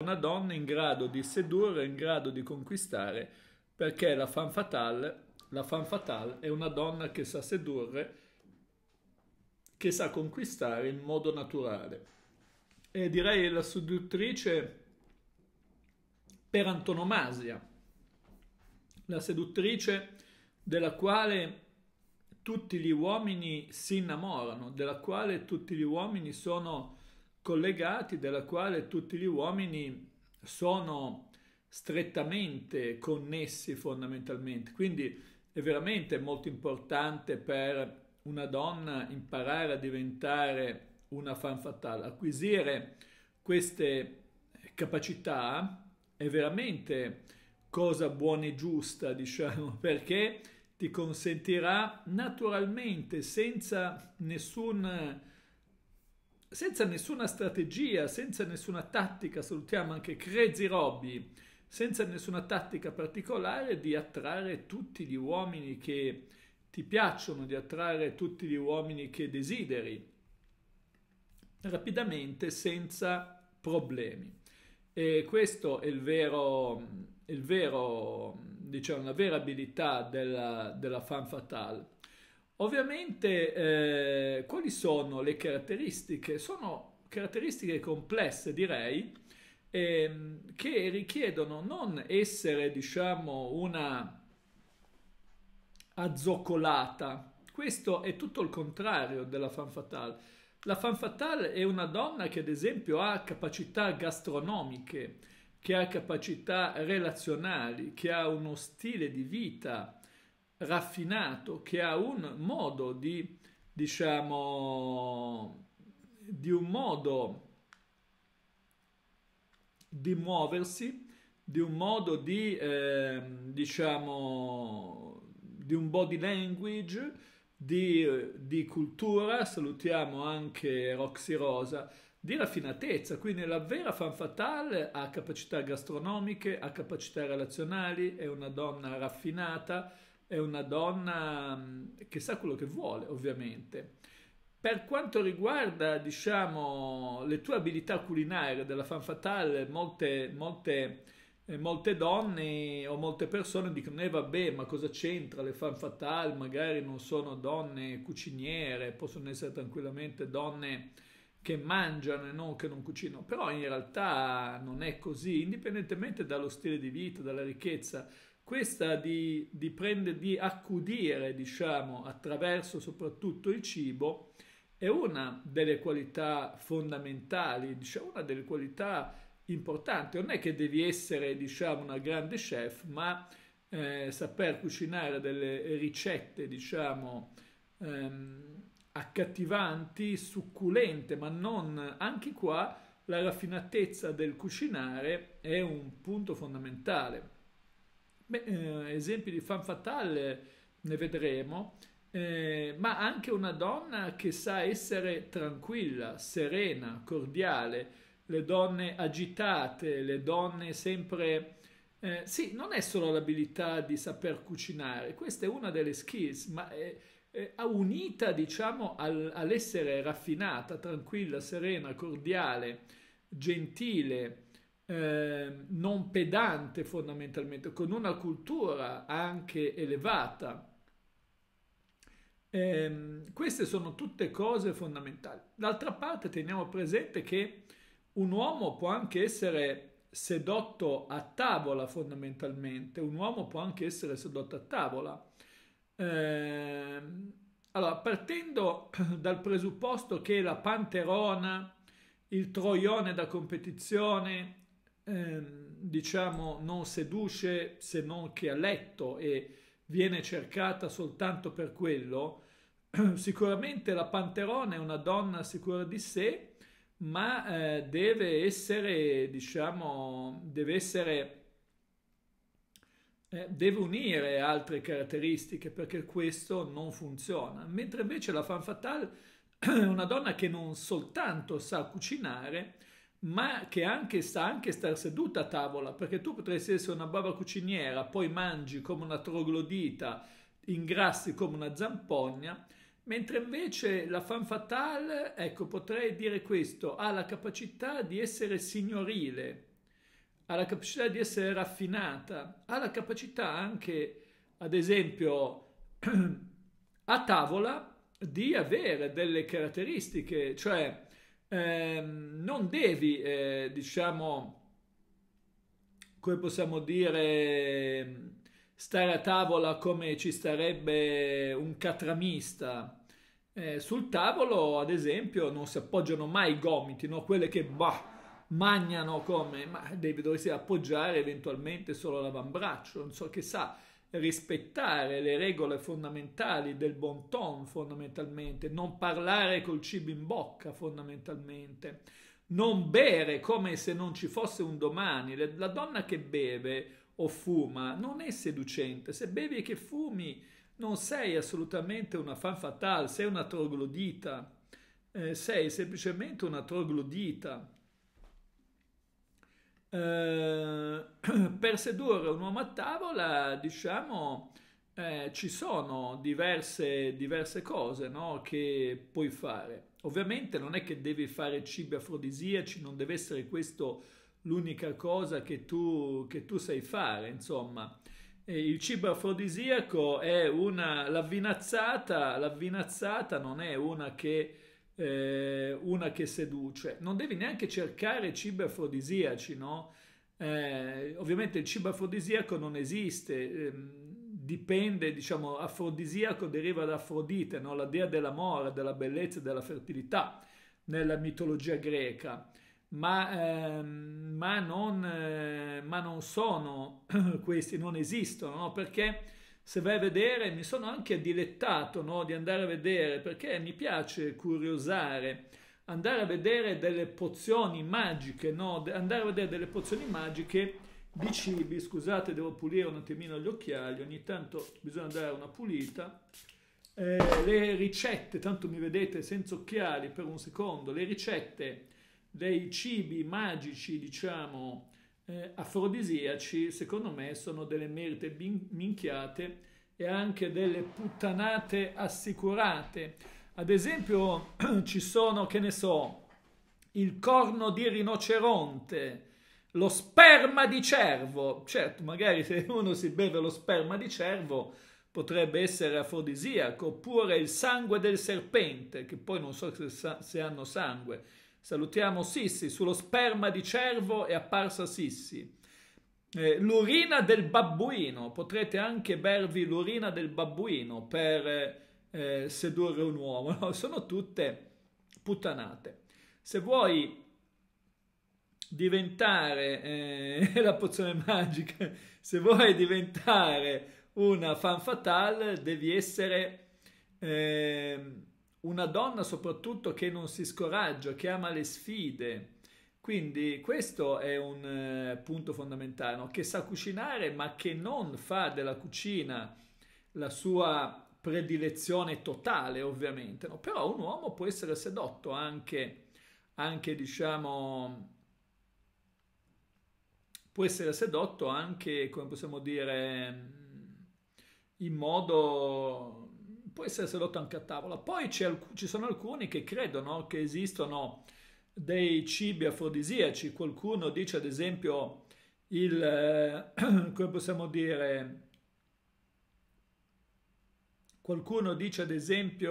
una donna in grado di sedurre, in grado di conquistare, perché la fan fatale, la fan fatale è una donna che sa sedurre, che sa conquistare in modo naturale. E direi la seduttrice per antonomasia, la seduttrice della quale tutti gli uomini si innamorano, della quale tutti gli uomini sono collegati della quale tutti gli uomini sono strettamente connessi fondamentalmente. Quindi è veramente molto importante per una donna imparare a diventare una fan fatale, acquisire queste capacità è veramente cosa buona e giusta, diciamo, perché ti consentirà naturalmente, senza nessun senza nessuna strategia, senza nessuna tattica, salutiamo anche Crazy Robby, senza nessuna tattica particolare di attrarre tutti gli uomini che ti piacciono, di attrarre tutti gli uomini che desideri, rapidamente, senza problemi. E questo è il vero, il vero diciamo, la vera abilità della, della fan fatale. Ovviamente eh, quali sono le caratteristiche? Sono caratteristiche complesse direi ehm, che richiedono non essere diciamo una azzoccolata. Questo è tutto il contrario della femme fatale. La femme fatale è una donna che ad esempio ha capacità gastronomiche, che ha capacità relazionali, che ha uno stile di vita raffinato, che ha un modo di, diciamo, di un modo di muoversi, di un modo di, eh, diciamo, di un body language, di, di cultura, salutiamo anche Roxy Rosa, di raffinatezza, quindi la vera fan fatale ha capacità gastronomiche, ha capacità relazionali, è una donna raffinata, è una donna che sa quello che vuole, ovviamente. Per quanto riguarda, diciamo, le tue abilità culinarie della fan fatale, molte, molte, eh, molte donne o molte persone dicono, eh vabbè, ma cosa c'entra le fan fatale? Magari non sono donne cuciniere, possono essere tranquillamente donne che mangiano e non che non cucinano, però in realtà non è così, indipendentemente dallo stile di vita, dalla ricchezza, questa di, di, prendere, di accudire, diciamo, attraverso soprattutto il cibo, è una delle qualità fondamentali, diciamo, una delle qualità importanti. Non è che devi essere, diciamo, una grande chef, ma eh, saper cucinare delle ricette, diciamo, ehm, accattivanti, succulente, ma non anche qua la raffinatezza del cucinare è un punto fondamentale. Beh, eh, esempi di fan fatale ne vedremo, eh, ma anche una donna che sa essere tranquilla, serena, cordiale, le donne agitate, le donne sempre... Eh, sì, non è solo l'abilità di saper cucinare, questa è una delle skills, ma è, è unita, diciamo, al, all'essere raffinata, tranquilla, serena, cordiale, gentile, eh, non pedante fondamentalmente, con una cultura anche elevata. Eh, queste sono tutte cose fondamentali. D'altra parte teniamo presente che un uomo può anche essere sedotto a tavola fondamentalmente, un uomo può anche essere sedotto a tavola. Eh, allora, partendo dal presupposto che la panterona, il troione da competizione, ehm, diciamo, non seduce se non che a letto e viene cercata soltanto per quello, sicuramente la Panterone è una donna sicura di sé, ma eh, deve essere, diciamo, deve essere, eh, deve unire altre caratteristiche perché questo non funziona. Mentre invece la fan fatale è una donna che non soltanto sa cucinare, ma che anche sa anche star seduta a tavola, perché tu potresti essere una brava cuciniera, poi mangi come una troglodita, ingrassi come una zampogna, mentre invece la fan fatale, ecco, potrei dire questo, ha la capacità di essere signorile, ha la capacità di essere raffinata, ha la capacità anche, ad esempio, a tavola di avere delle caratteristiche, cioè Ehm, non devi, eh, diciamo, come possiamo dire, stare a tavola come ci starebbe un catramista. Eh, sul tavolo, ad esempio, non si appoggiano mai i gomiti, no? quelle che bah, mangiano come, ma devi dovresti appoggiare eventualmente solo l'avambraccio, non so che sa rispettare le regole fondamentali del bon ton fondamentalmente, non parlare col cibo in bocca fondamentalmente, non bere come se non ci fosse un domani. La donna che beve o fuma non è seducente, se bevi e che fumi non sei assolutamente una fan fatale, sei una troglodita, eh, sei semplicemente una troglodita. Eh, per sedurre un uomo a tavola, diciamo, eh, ci sono diverse, diverse cose no, che puoi fare. Ovviamente non è che devi fare cibi afrodisiaci, non deve essere questo l'unica cosa che tu, che tu sai fare, insomma. il cibo afrodisiaco è una... l'avvinazzata, l'avvinazzata non è una che eh, una che seduce, non devi neanche cercare cibi afrodisiaci, no? Eh, ovviamente il cibo afrodisiaco non esiste, ehm, dipende, diciamo, afrodisiaco deriva da Afrodite, no? la dea dell'amore, della bellezza e della fertilità nella mitologia greca, ma, ehm, ma, non, eh, ma non, sono questi, non esistono, no? perché se vai a vedere, mi sono anche dilettato no, di andare a vedere perché mi piace curiosare, andare a vedere delle pozioni magiche, no, andare a vedere delle pozioni magiche di cibi. Scusate, devo pulire un attimino gli occhiali, ogni tanto bisogna dare una pulita. Eh, le ricette, tanto mi vedete senza occhiali per un secondo, le ricette dei cibi magici, diciamo, eh, afrodisiaci, secondo me, sono delle merite bin- minchiate e anche delle puttanate assicurate. Ad esempio, ci sono, che ne so, il corno di rinoceronte, lo sperma di cervo. Certo, magari se uno si beve lo sperma di cervo potrebbe essere afrodisiaco, oppure il sangue del serpente, che poi non so se, se hanno sangue Salutiamo Sissi, sullo sperma di cervo è apparsa Sissi. Eh, l'urina del babbuino, potrete anche bervi l'urina del babbuino per eh, eh sedurre un uomo, no? sono tutte puttanate. Se vuoi diventare eh, la pozione magica, se vuoi diventare una fan fatale, devi essere eh, una donna soprattutto che non si scoraggia, che ama le sfide. Quindi questo è un eh, punto fondamentale, no? che sa cucinare ma che non fa della cucina la sua predilezione totale ovviamente, no? però un uomo può essere sedotto anche, anche diciamo, può essere sedotto anche, come possiamo dire, in modo può essere sedotto anche a tavola. Poi alc- ci sono alcuni che credono che esistano dei cibi afrodisiaci. Qualcuno dice ad esempio il, eh, come possiamo dire, qualcuno dice ad esempio,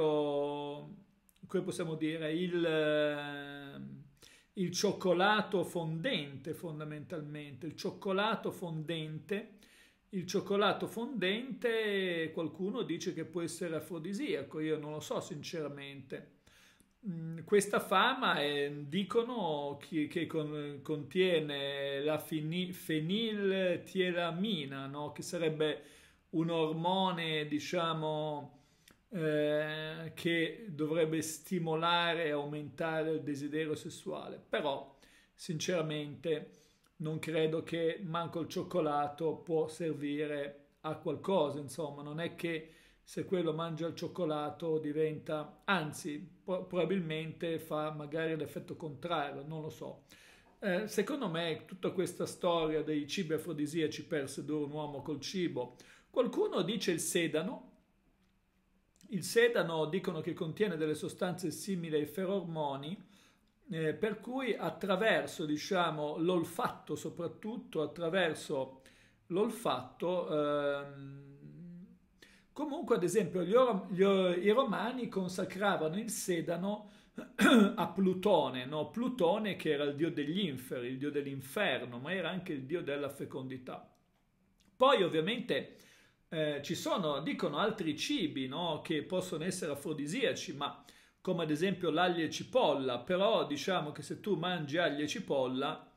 come possiamo dire, il, eh, il cioccolato fondente fondamentalmente, il cioccolato fondente il cioccolato fondente qualcuno dice che può essere afrodisiaco, io non lo so sinceramente. Mm, questa fama è, eh, dicono che, che con, contiene la feniltieramina, no? che sarebbe un ormone, diciamo, eh, che dovrebbe stimolare e aumentare il desiderio sessuale. Però, sinceramente, non credo che manco il cioccolato può servire a qualcosa, insomma, non è che se quello mangia il cioccolato diventa, anzi, po- probabilmente fa magari l'effetto contrario, non lo so. Eh, secondo me tutta questa storia dei cibi afrodisiaci per sedurre un uomo col cibo, qualcuno dice il sedano, il sedano dicono che contiene delle sostanze simili ai ferormoni, eh, per cui attraverso diciamo, l'olfatto soprattutto, attraverso l'olfatto, ehm, comunque ad esempio gli, gli, i romani consacravano il sedano a Plutone, no? Plutone che era il dio degli inferi, il dio dell'inferno, ma era anche il dio della fecondità. Poi ovviamente eh, ci sono, dicono, altri cibi no? che possono essere afrodisiaci, ma come ad esempio l'aglio e cipolla, però diciamo che se tu mangi aglio e cipolla,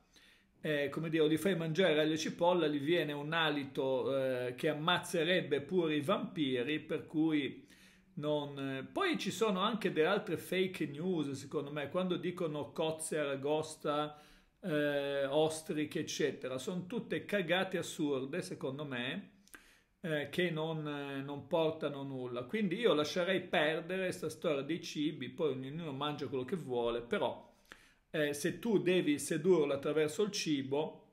eh, come dire, li fai mangiare aglio e cipolla, gli viene un alito eh, che ammazzerebbe pure i vampiri, per cui non... Eh. Poi ci sono anche delle altre fake news, secondo me, quando dicono cozze, aragosta, eh, ostriche, eccetera. Sono tutte cagate assurde, secondo me eh, che non, eh, non, portano nulla. Quindi io lascerei perdere questa storia dei cibi, poi ognuno mangia quello che vuole, però eh, se tu devi sedurlo attraverso il cibo,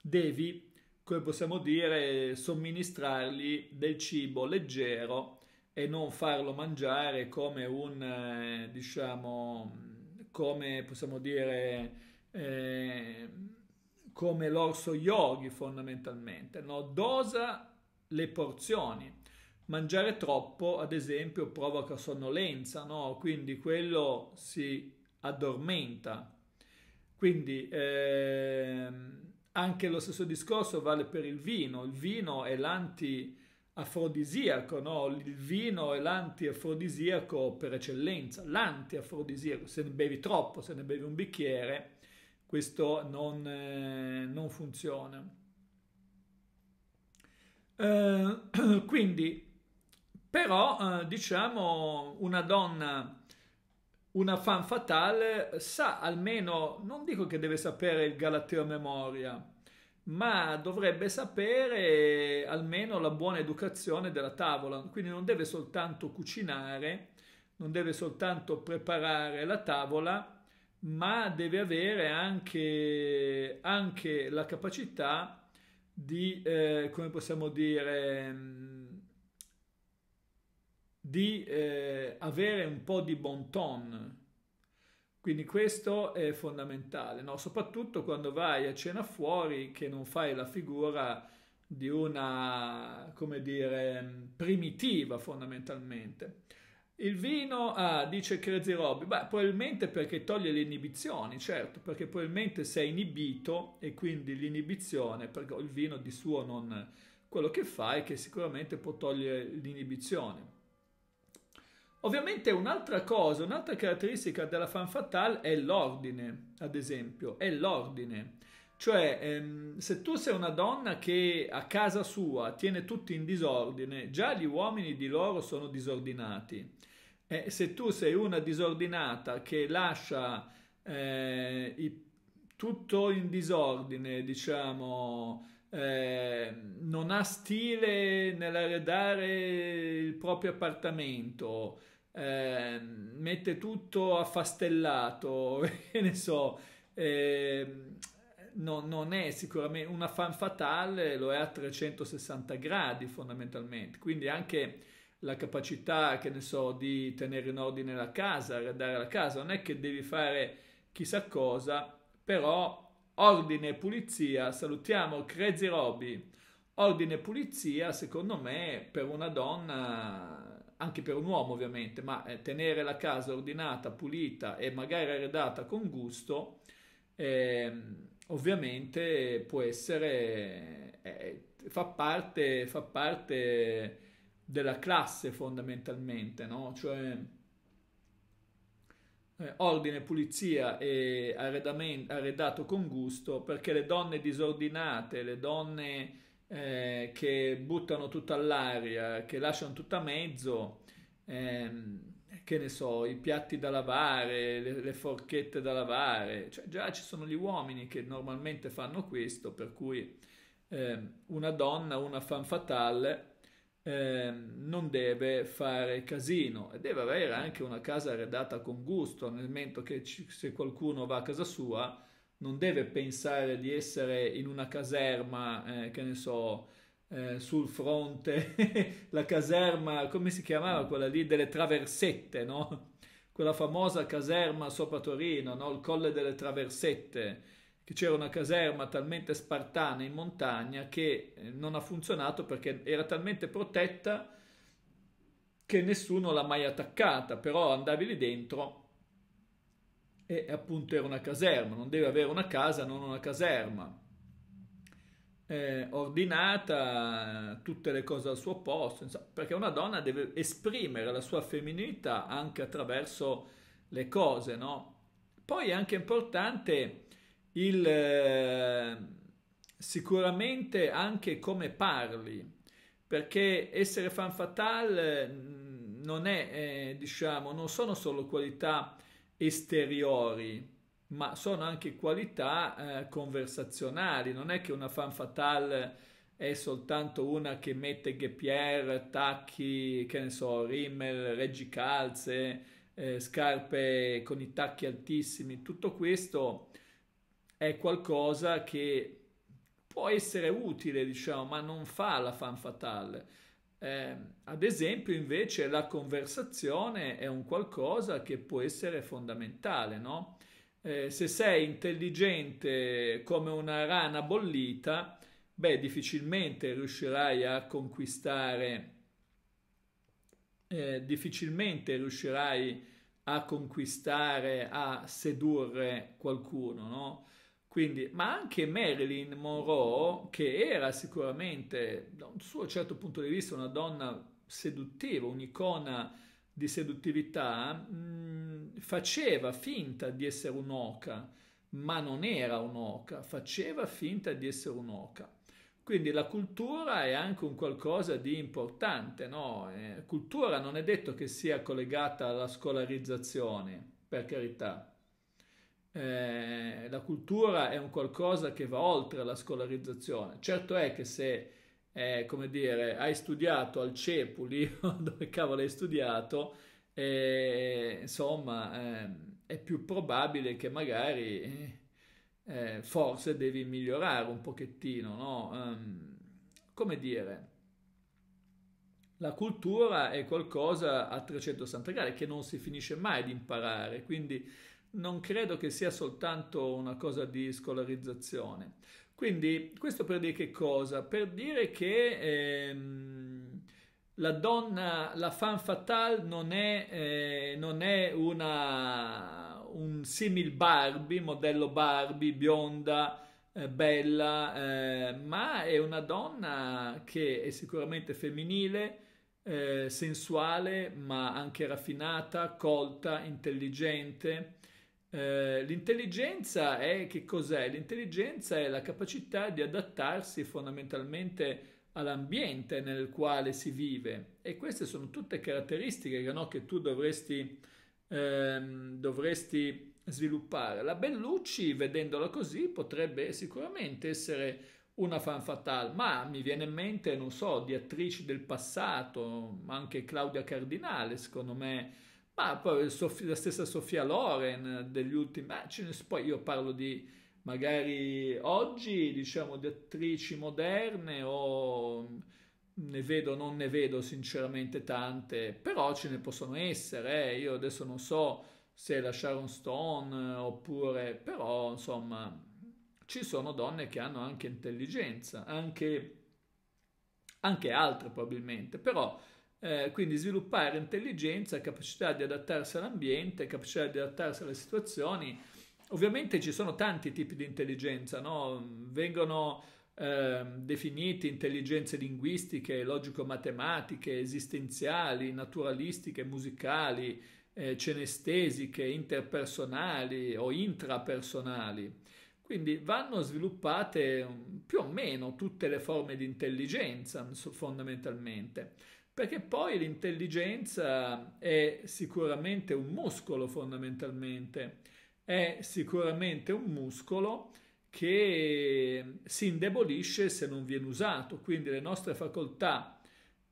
devi, come possiamo dire, somministrargli del cibo leggero e non farlo mangiare come un, eh, diciamo, come possiamo dire... Eh, come l'orso yogi fondamentalmente, no? dosa le porzioni. Mangiare troppo, ad esempio, provoca sonnolenza, no? quindi quello si addormenta. Quindi ehm, anche lo stesso discorso vale per il vino. Il vino è l'antiafrodisiaco, no? Il vino è l'antiafrodisiaco per eccellenza, l'antiafrodisiaco. Se ne bevi troppo, se ne bevi un bicchiere, questo non, eh, non funziona. Eh, quindi, però, eh, diciamo, una donna, una fan fatale, sa almeno, non dico che deve sapere il Galateo a memoria, ma dovrebbe sapere almeno la buona educazione della tavola, quindi non deve soltanto cucinare, non deve soltanto preparare la tavola, ma deve avere anche, anche la capacità di, eh, come possiamo dire, mm, di eh, avere un po' di bon ton. Quindi questo è fondamentale, no? soprattutto quando vai a cena fuori che non fai la figura di una, come dire, mm, primitiva fondamentalmente. Il vino, ah, dice Crazy Robby, beh, probabilmente perché toglie le inibizioni, certo, perché probabilmente sei inibito e quindi l'inibizione, perché il vino di suo non... quello che fa è che sicuramente può togliere l'inibizione. Ovviamente un'altra cosa, un'altra caratteristica della fan fatale è l'ordine, ad esempio, è l'ordine. Cioè, ehm, se tu sei una donna che a casa sua tiene tutti in disordine, già gli uomini di loro sono disordinati. E se tu sei una disordinata che lascia eh, i, tutto in disordine, diciamo, eh, non ha stile nell'arredare il proprio appartamento, eh, mette tutto affastellato, che ne so, eh, no, non è sicuramente una fan fatale, lo è a 360 gradi fondamentalmente, quindi anche la capacità, che ne so, di tenere in ordine la casa, arredare la casa, non è che devi fare chissà cosa, però ordine e pulizia, salutiamo Crazy Robby, ordine e pulizia secondo me per una donna anche per un uomo ovviamente, ma eh, tenere la casa ordinata, pulita e magari arredata con gusto, ehm, ovviamente può essere, eh, fa, parte, fa, parte, della classe fondamentalmente, no? Cioè, eh, ordine, pulizia e arredato con gusto, perché le donne disordinate, le donne eh, che buttano tutta all'aria, che lasciano tutto a mezzo, ehm, che ne so, i piatti da lavare, le, le forchette da lavare, cioè, già ci sono gli uomini che normalmente fanno questo, per cui eh, una donna, una fan fatale, eh, non deve fare casino e deve avere anche una casa arredata con gusto, nel momento che ci, se qualcuno va a casa sua non deve pensare di essere in una caserma, eh, che ne so, eh, sul fronte, la caserma, come si chiamava mm. quella lì, delle traversette, no? Quella famosa caserma sopra Torino, no? Il Colle delle Traversette, che c'era una caserma talmente spartana in montagna che eh, non ha funzionato perché era talmente protetta che nessuno l'ha mai attaccata, però andavi lì dentro e appunto era una caserma, non deve avere una casa, non una caserma eh, ordinata, tutte le cose al suo posto, insomma, perché una donna deve esprimere la sua femminilità anche attraverso le cose, no? Poi è anche importante il, eh, sicuramente anche come parli, perché essere fan fatale eh, non è, eh, diciamo, non sono solo qualità esteriori, ma sono anche qualità eh, conversazionali. Non è che una fan fatale è soltanto una che mette Gepierre, tacchi, che ne so, rimmel, reggicalze, eh, scarpe con i tacchi altissimi. Tutto questo è qualcosa che può essere utile, diciamo, ma non fa la fan fatale. Eh, ad esempio, invece, la conversazione è un qualcosa che può essere fondamentale, no? eh, se sei intelligente come una rana bollita, beh, difficilmente riuscirai a conquistare, eh, difficilmente riuscirai a conquistare, a sedurre qualcuno, no? Quindi, ma anche Marilyn Monroe, che era sicuramente, da un suo certo punto di vista, una donna seduttiva, un'icona di seduttività mh, faceva finta di essere un'oca, ma non era un'oca, faceva finta di essere un'oca. Quindi la cultura è anche un qualcosa di importante, no? Eh, cultura non è detto che sia collegata alla scolarizzazione, per carità. Eh, la cultura è un qualcosa che va oltre la scolarizzazione. Certo è che se eh, come dire, hai studiato al Cepuli, dove cavolo hai studiato, eh, insomma, eh, è più probabile che magari, eh, forse devi migliorare un pochettino, no? Um, come dire, la cultura è qualcosa a 360 gradi che non si finisce mai di imparare, quindi non credo che sia soltanto una cosa di scolarizzazione. Quindi questo per dire che cosa? Per dire che ehm, la donna, la fan fatale non è, eh, non è una, un simil Barbie, modello Barbie, bionda, eh, bella, eh, ma è una donna che è sicuramente femminile, eh, sensuale, ma anche raffinata, colta, intelligente, eh, l'intelligenza è che cos'è? L'intelligenza è la capacità di adattarsi fondamentalmente all'ambiente nel quale si vive e queste sono tutte caratteristiche no, che tu dovresti, ehm, dovresti sviluppare. La Bellucci, vedendola così, potrebbe sicuramente essere una fan fatale, ma mi viene in mente, non so, di attrici del passato, anche Claudia Cardinale, secondo me ma poi la stessa Sofia Loren degli ultimi, ma poi io parlo di magari oggi, diciamo, di attrici moderne o ne vedo, non ne vedo sinceramente tante, però ce ne possono essere, eh. io adesso non so se la Sharon Stone oppure, però insomma, ci sono donne che hanno anche intelligenza, anche, anche altre probabilmente, però eh, quindi sviluppare intelligenza, capacità di adattarsi all'ambiente, capacità di adattarsi alle situazioni. Ovviamente ci sono tanti tipi di intelligenza, no? vengono eh, definiti intelligenze linguistiche, logico-matematiche, esistenziali, naturalistiche, musicali, eh, cenestesiche, interpersonali o intrapersonali. Quindi vanno sviluppate più o meno tutte le forme di intelligenza fondamentalmente perché poi l'intelligenza è sicuramente un muscolo fondamentalmente, è sicuramente un muscolo che si indebolisce se non viene usato, quindi le nostre facoltà,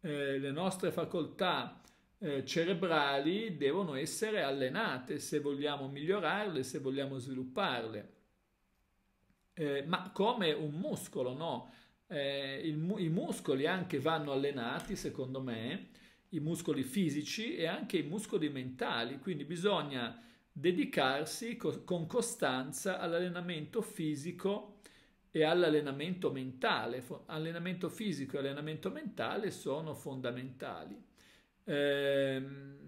eh, le nostre facoltà eh, cerebrali devono essere allenate se vogliamo migliorarle, se vogliamo svilupparle. Eh, ma come un muscolo, no? eh, il, i muscoli anche vanno allenati, secondo me, i muscoli fisici e anche i muscoli mentali, quindi bisogna dedicarsi co- con costanza all'allenamento fisico e all'allenamento mentale. Fo- allenamento fisico e allenamento mentale sono fondamentali. Ehm,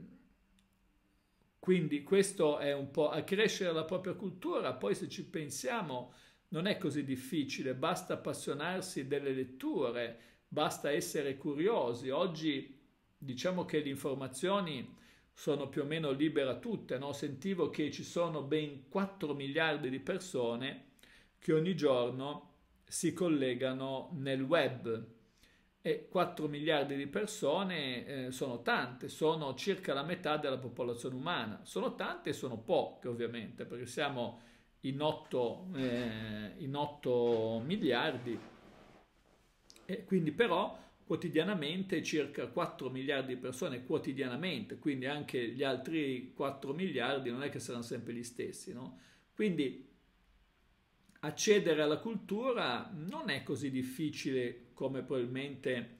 quindi questo è un po' accrescere la propria cultura, poi se ci pensiamo non è così difficile, basta appassionarsi delle letture, basta essere curiosi. Oggi diciamo che le informazioni sono più o meno libere a tutte, no? sentivo che ci sono ben 4 miliardi di persone che ogni giorno si collegano nel web e 4 miliardi di persone eh, sono tante, sono circa la metà della popolazione umana, sono tante e sono poche ovviamente perché siamo in 8, eh, in 8 miliardi. E quindi però quotidianamente circa 4 miliardi di persone quotidianamente, quindi anche gli altri 4 miliardi non è che saranno sempre gli stessi, no? Quindi accedere alla cultura non è così difficile come probabilmente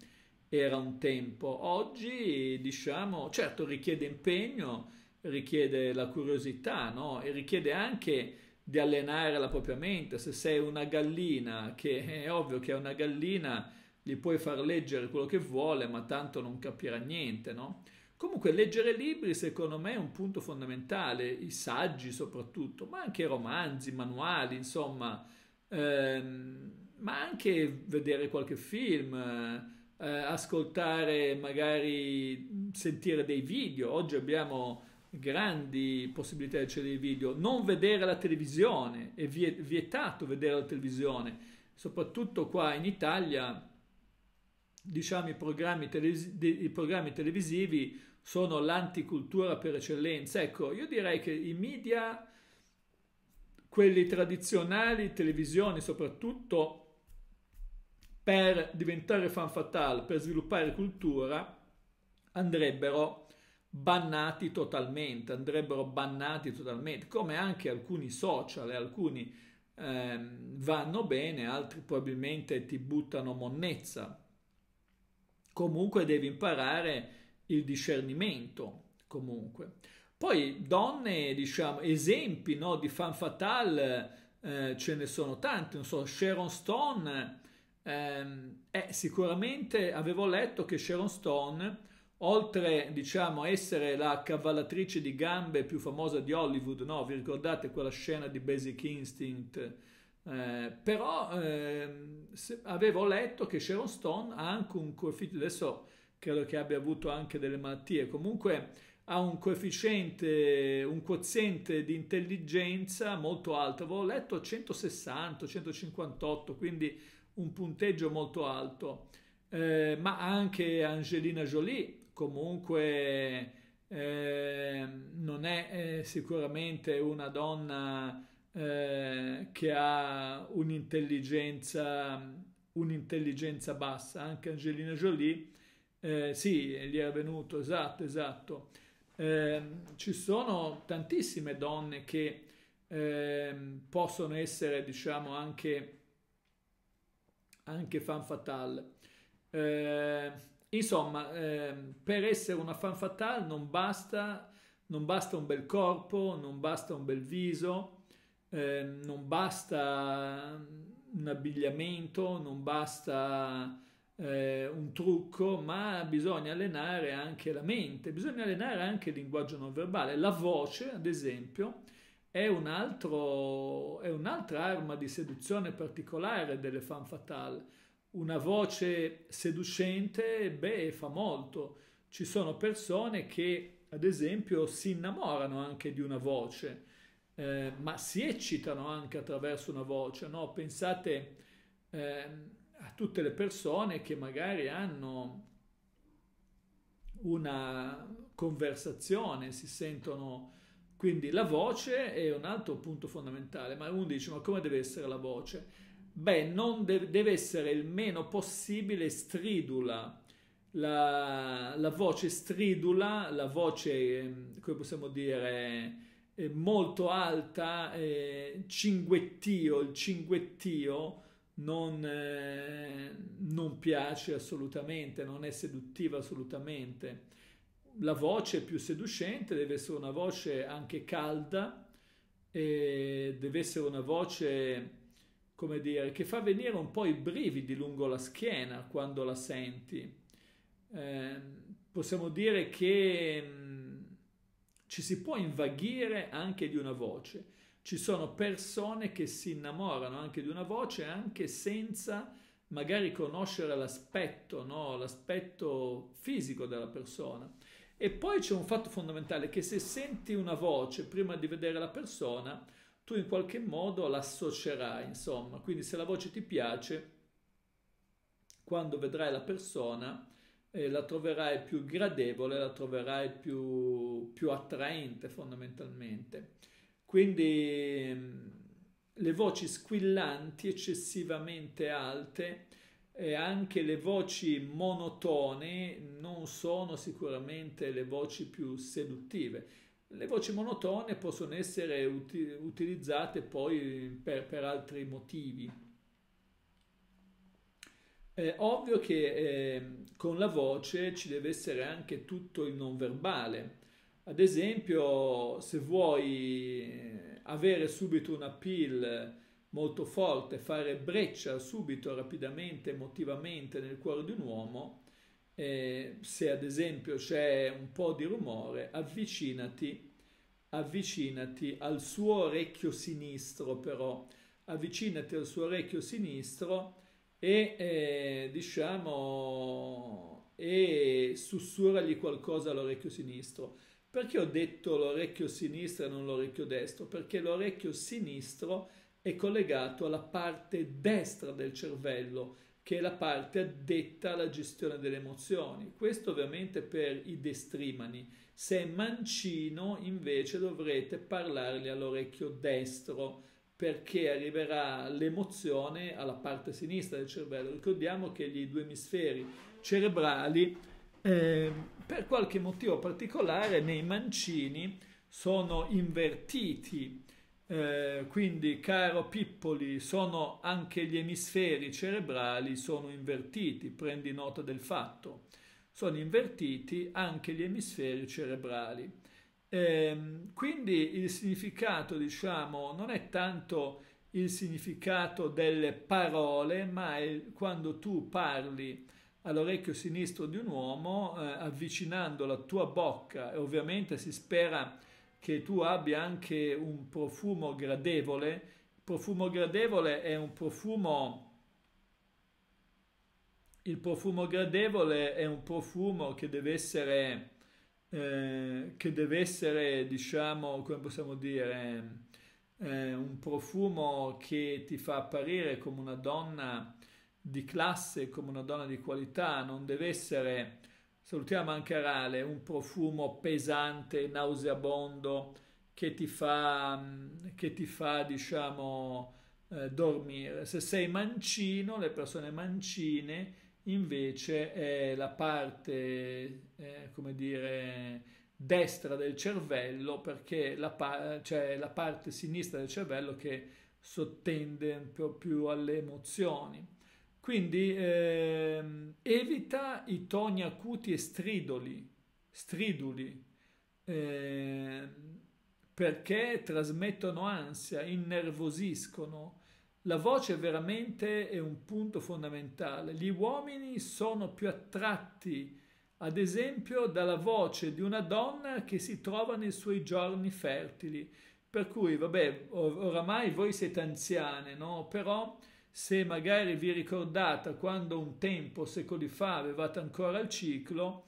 era un tempo. Oggi, diciamo, certo richiede impegno, richiede la curiosità, no? E richiede anche di allenare la propria mente, se sei una gallina, che è ovvio che è una gallina, gli puoi far leggere quello che vuole, ma tanto non capirà niente, no? Comunque leggere libri secondo me è un punto fondamentale, i saggi soprattutto, ma anche romanzi, manuali, insomma, ehm, ma anche vedere qualche film, eh, ascoltare, magari sentire dei video. Oggi abbiamo grandi possibilità di accedere ai video, non vedere la televisione, è vietato vedere la televisione, soprattutto qua in Italia diciamo i programmi, televisivi, i programmi televisivi sono l'anticultura per eccellenza. Ecco, io direi che i media, quelli tradizionali, televisioni soprattutto, per diventare fan fatale, per sviluppare cultura, andrebbero bannati totalmente, andrebbero bannati totalmente, come anche alcuni social e alcuni eh, vanno bene, altri probabilmente ti buttano monnezza. Comunque devi imparare il discernimento, comunque. Poi donne, diciamo, esempi no, di fan fatale eh, ce ne sono tanti, non so, Sharon Stone, ehm, eh, sicuramente avevo letto che Sharon Stone oltre diciamo, a essere la cavallatrice di gambe più famosa di Hollywood, no? vi ricordate quella scena di Basic Instinct? Eh, però eh, avevo letto che Sharon Stone ha anche un coefficiente, adesso credo che abbia avuto anche delle malattie, comunque ha un coefficiente, un quoziente di intelligenza molto alto, avevo letto 160, 158, quindi un punteggio molto alto. Eh, ma anche Angelina Jolie comunque eh, non è eh, sicuramente una donna eh, che ha un'intelligenza, un'intelligenza bassa, anche Angelina Jolie, eh, sì, gli era venuto, esatto, esatto. Ehm, ci sono tantissime donne che ehm, possono essere, diciamo, anche, anche fan fatale. eh, Insomma, ehm, per essere una fan fatale non basta, non basta un bel corpo, non basta un bel viso, ehm, non basta un abbigliamento, non basta eh, un trucco, ma bisogna allenare anche la mente, bisogna allenare anche il linguaggio non verbale. La voce, ad esempio, è, un altro, è un'altra arma di seduzione particolare delle fan fatale una voce seducente, beh, fa molto. Ci sono persone che, ad esempio, si innamorano anche di una voce, eh, ma si eccitano anche attraverso una voce, no? Pensate eh, a tutte le persone che magari hanno una conversazione, si sentono... Quindi la voce è un altro punto fondamentale, ma uno dice ma come deve essere la voce? beh, non de- deve essere il meno possibile stridula. La, la voce stridula, la voce, ehm, come possiamo dire, eh, molto alta, eh, cinguettio, il cinguettio non, eh, non, piace assolutamente, non è seduttiva assolutamente. La voce più seducente deve essere una voce anche calda, eh, deve essere una voce come dire, che fa venire un po' i brividi lungo la schiena quando la senti. Eh, possiamo dire che mh, mm, ci si può invaghire anche di una voce. Ci sono persone che si innamorano anche di una voce anche senza magari conoscere l'aspetto, no? l'aspetto fisico della persona. E poi c'è un fatto fondamentale che se senti una voce prima di vedere la persona, tu in qualche modo l'associerai, insomma. Quindi se la voce ti piace, quando vedrai la persona, eh, la troverai più gradevole, la troverai più, più attraente fondamentalmente. Quindi mm, le voci squillanti, eccessivamente alte, e anche le voci monotone non sono sicuramente le voci più seduttive. Le voci monotone possono essere uti utilizzate poi per, per altri motivi. È ovvio che eh, con la voce ci deve essere anche tutto il non verbale. Ad esempio, se vuoi eh, avere subito un appeal molto forte, fare breccia subito, rapidamente, emotivamente nel cuore di un uomo, eh, se ad esempio c'è un po' di rumore, avvicinati, avvicinati al suo orecchio sinistro però, avvicinati al suo orecchio sinistro e eh, diciamo e sussurragli qualcosa all'orecchio sinistro. Perché ho detto l'orecchio sinistro e non l'orecchio destro? Perché l'orecchio sinistro è collegato alla parte destra del cervello che è la parte addetta alla gestione delle emozioni. Questo ovviamente per i destrimani. Se è mancino invece dovrete parlargli all'orecchio destro perché arriverà l'emozione alla parte sinistra del cervello. Ricordiamo che gli due emisferi cerebrali eh, per qualche motivo particolare nei mancini sono invertiti eh, quindi, caro Pippoli, sono anche gli emisferi cerebrali sono invertiti, prendi nota del fatto. Sono invertiti anche gli emisferi cerebrali. Eh, quindi il significato, diciamo, non è tanto il significato delle parole, ma è quando tu parli all'orecchio sinistro di un uomo, eh, avvicinando la tua bocca, e ovviamente si spera che tu abbia anche un profumo gradevole. Profumo gradevole è un profumo... Il profumo gradevole è un profumo che deve essere, eh, che deve essere diciamo, come possiamo dire, eh, un profumo che ti fa apparire come una donna di classe, come una donna di qualità, non deve essere Salutiamo anche Arale, un profumo pesante, nauseabondo, che ti fa, mm, che ti fa diciamo, eh, dormire. Se sei mancino, le persone mancine, invece è la parte, eh, come dire, destra del cervello, perché la, pa- cioè la parte sinistra del cervello che sottende un po' più alle emozioni. Quindi ehm, evita i toni acuti e stridoli, striduli, ehm, perché trasmettono ansia, innervosiscono. La voce veramente è un punto fondamentale. Gli uomini sono più attratti, ad esempio, dalla voce di una donna che si trova nei suoi giorni fertili. Per cui, vabbè, or- oramai voi siete anziane, no? Però se magari vi ricordate quando un tempo, secoli fa, avevate ancora il ciclo,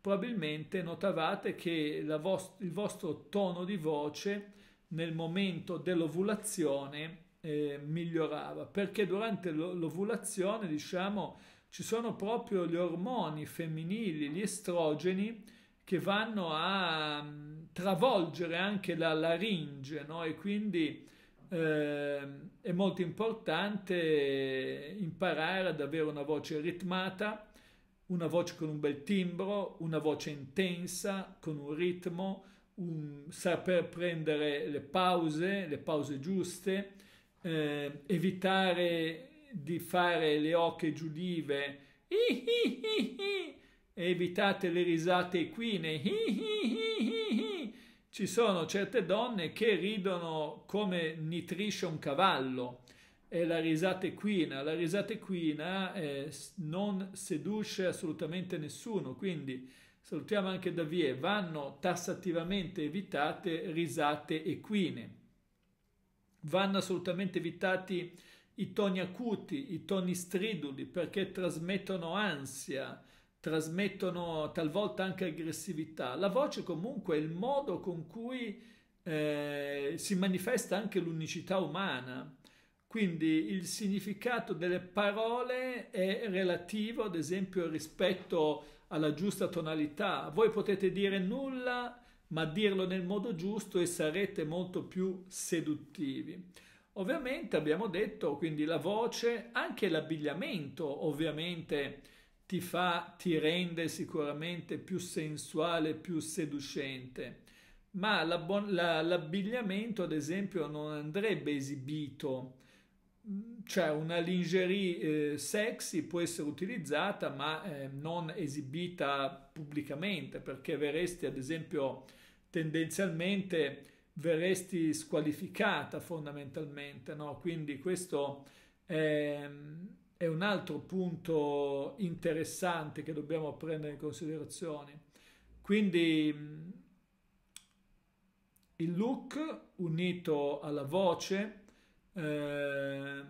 probabilmente notavate che vost il vostro tono di voce nel momento dell'ovulazione eh, migliorava, perché durante l'ovulazione, diciamo, ci sono proprio gli ormoni femminili, gli estrogeni, che vanno a mm, travolgere anche la laringe, no? E quindi eh, è molto importante imparare ad avere una voce ritmata, una voce con un bel timbro, una voce intensa, con un ritmo, un, saper prendere le pause, le pause giuste, eh, evitare di fare le oche giudive, evitate le risate equine, ci sono certe donne che ridono come nitrisce un cavallo, è la risata equina. La risata equina eh, non seduce assolutamente nessuno, quindi salutiamo anche Davie, vanno tassativamente evitate risate equine. Vanno assolutamente evitati i toni acuti, i toni striduli, perché trasmettono ansia, trasmettono talvolta anche aggressività. La voce comunque è il modo con cui eh, si manifesta anche l'unicità umana. Quindi il significato delle parole è relativo, ad esempio, rispetto alla giusta tonalità. Voi potete dire nulla, ma dirlo nel modo giusto e sarete molto più seduttivi. Ovviamente abbiamo detto, quindi la voce, anche l'abbigliamento, ovviamente ti fa, ti rende sicuramente più sensuale, più seducente, ma l'abbigliamento, la, ad esempio, non andrebbe esibito. Cioè una lingerie eh, sexy può essere utilizzata ma eh, non esibita pubblicamente perché verresti ad esempio tendenzialmente verresti squalificata fondamentalmente, no? Quindi questo è è un altro punto interessante che dobbiamo prendere in considerazione. Quindi mm, il look unito alla voce, eh,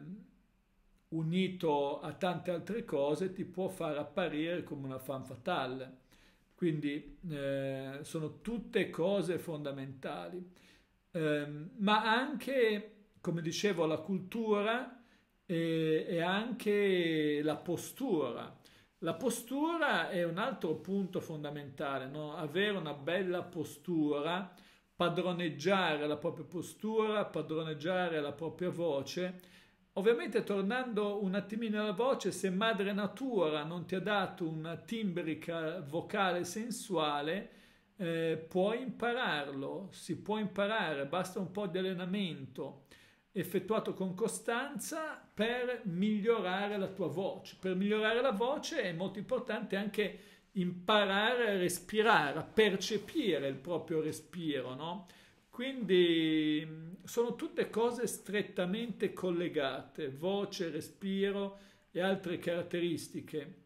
unito a tante altre cose, ti può far apparire come una fan fatale. Quindi eh, sono tutte cose fondamentali. Eh, ma anche, come dicevo, la cultura e, e anche la postura. La postura è un altro punto fondamentale, no? avere una bella postura, padroneggiare la propria postura, padroneggiare la propria voce. Ovviamente tornando un attimino alla voce, se madre natura non ti ha dato una timbrica vocale sensuale, eh, puoi impararlo, si può imparare, basta un po' di allenamento effettuato con costanza per migliorare la tua voce. Per migliorare la voce è molto importante anche imparare a respirare, a percepire il proprio respiro, no? Quindi mm, sono tutte cose strettamente collegate, voce, respiro e altre caratteristiche.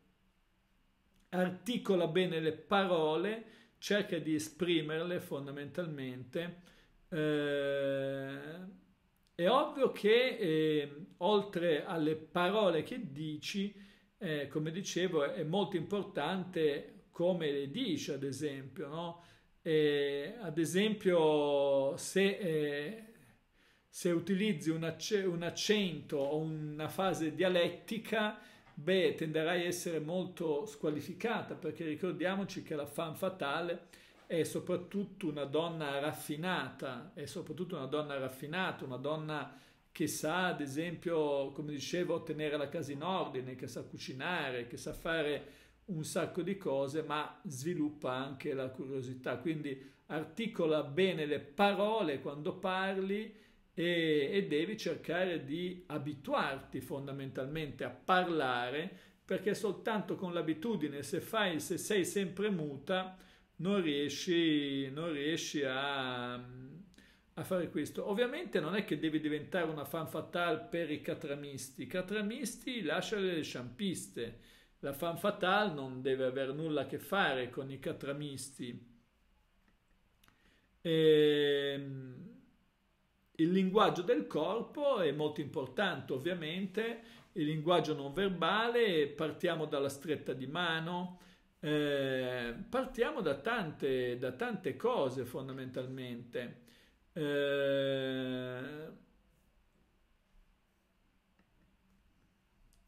Articola bene le parole, cerca di esprimerle fondamentalmente. Eh, è ovvio che eh, oltre alle parole che dici, eh, come dicevo, è molto importante come le dici, ad esempio. No? Eh, ad esempio, se, eh, se utilizzi un, acc un accento o una fase dialettica, beh, tenderai a essere molto squalificata, perché ricordiamoci che la fan fatale è soprattutto una donna raffinata, è soprattutto una donna raffinata, una donna che sa, ad esempio, come dicevo, tenere la casa in ordine, che sa cucinare, che sa fare un sacco di cose, ma sviluppa anche la curiosità. Quindi articola bene le parole quando parli e, e devi cercare di abituarti fondamentalmente a parlare, perché soltanto con l'abitudine, se, fai, se sei sempre muta, non riesci, non riesci a, a, fare questo. Ovviamente non è che devi diventare una fan fatale per i catramisti, i catramisti lasciano le sciampiste, la fan fatale non deve avere nulla a che fare con i catramisti. E, ehm, il linguaggio del corpo è molto importante, ovviamente, il linguaggio non verbale, partiamo dalla stretta di mano, eh, partiamo da tante, da tante, cose fondamentalmente. Eh,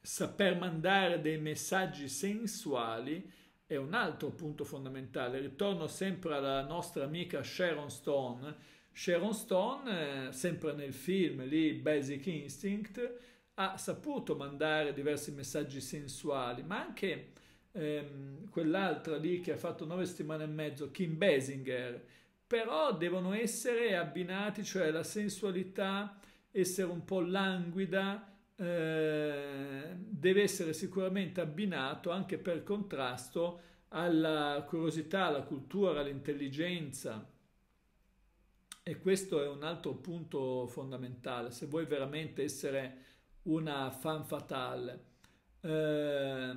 saper mandare dei messaggi sensuali è un altro punto fondamentale. Ritorno sempre alla nostra amica Sharon Stone. Sharon Stone, eh, sempre nel film lì Basic Instinct, ha saputo mandare diversi messaggi sensuali, ma anche ehm, quell'altra lì che ha fatto nove settimane e mezzo, Kim Basinger, però devono essere abbinati, cioè la sensualità, essere un po' languida, eh, deve essere sicuramente abbinato anche per contrasto alla curiosità, alla cultura, all'intelligenza. E questo è un altro punto fondamentale, se vuoi veramente essere una fan fatale. Eh,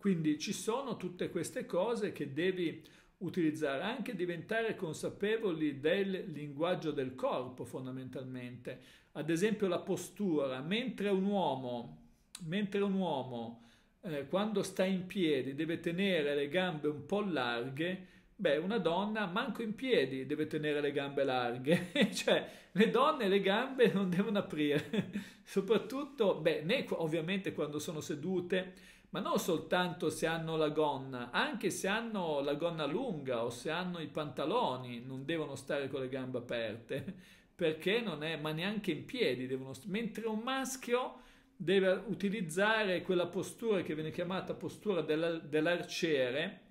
quindi ci sono tutte queste cose che devi utilizzare, anche diventare consapevoli del linguaggio del corpo fondamentalmente. Ad esempio la postura, mentre un uomo, mentre un uomo eh, quando sta in piedi deve tenere le gambe un po' larghe, beh una donna manco in piedi deve tenere le gambe larghe, cioè le donne le gambe non devono aprire, soprattutto, beh, né ovviamente quando sono sedute, ma non soltanto se hanno la gonna, anche se hanno la gonna lunga o se hanno i pantaloni, non devono stare con le gambe aperte, perché non è, ma neanche in piedi devono stare, mentre un maschio deve utilizzare quella postura che viene chiamata postura della, dell'arciere,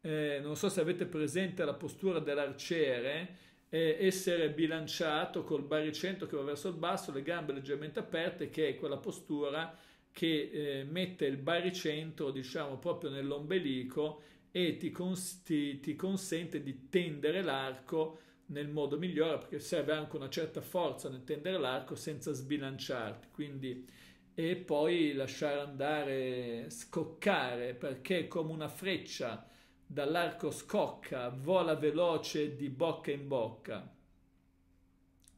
eh, non so se avete presente la postura dell'arciere, eh, essere bilanciato col baricentro che va verso il basso, le gambe leggermente aperte, che è quella postura che eh, mette il baricentro, diciamo, proprio nell'ombelico e ti, cons ti, ti consente di tendere l'arco nel modo migliore perché serve anche una certa forza nel tendere l'arco senza sbilanciarti quindi e poi lasciare andare scoccare perché come una freccia dall'arco scocca vola veloce di bocca in bocca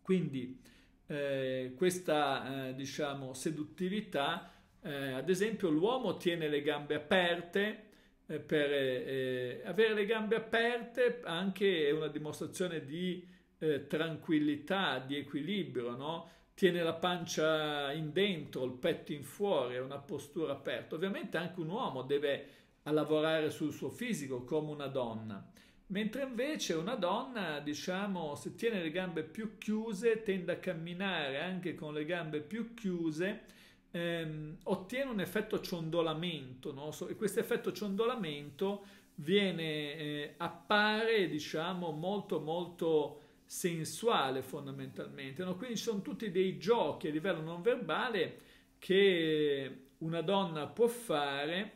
quindi eh, questa eh, diciamo seduttività eh, ad esempio l'uomo tiene le gambe aperte, eh, per eh, eh avere le gambe aperte anche è una dimostrazione di eh, tranquillità, di equilibrio, no? tiene la pancia in dentro, il petto in fuori, è una postura aperta. Ovviamente anche un uomo deve lavorare sul suo fisico come una donna. Mentre invece una donna, diciamo, se tiene le gambe più chiuse, tende a camminare anche con le gambe più chiuse ehm, ottiene un effetto ciondolamento no? e questo effetto ciondolamento viene, eh, appare diciamo molto molto sensuale fondamentalmente. No? Quindi ci sono tutti dei giochi a livello non verbale che una donna può fare,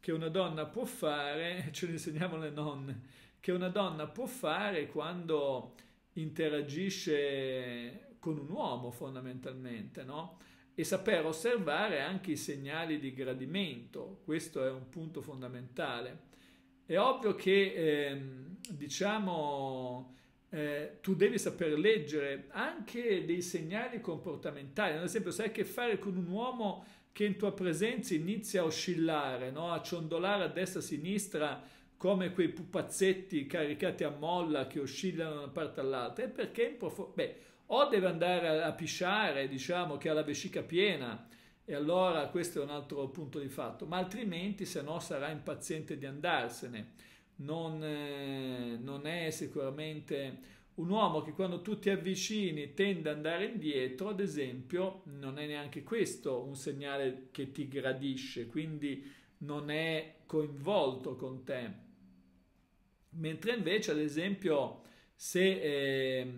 che una donna può fare, ce lo insegniamo le nonne, che una donna può fare quando interagisce con un uomo fondamentalmente, no? e saper osservare anche i segnali di gradimento, questo è un punto fondamentale. È ovvio che, ehm, diciamo, eh, tu devi saper leggere anche dei segnali comportamentali, ad esempio sai che fare con un uomo che in tua presenza inizia a oscillare, no? a ciondolare a destra e a sinistra come quei pupazzetti caricati a molla che oscillano da una parte all'altra, è perché in profondità o deve andare a pisciare, diciamo che ha la vescica piena, e allora questo è un altro punto di fatto, ma altrimenti se no sarà impaziente di andarsene. Non, eh, non è sicuramente un uomo che quando tu ti avvicini tende ad andare indietro, ad esempio, non è neanche questo un segnale che ti gradisce, quindi non è coinvolto con te. Mentre invece, ad esempio, se... Eh,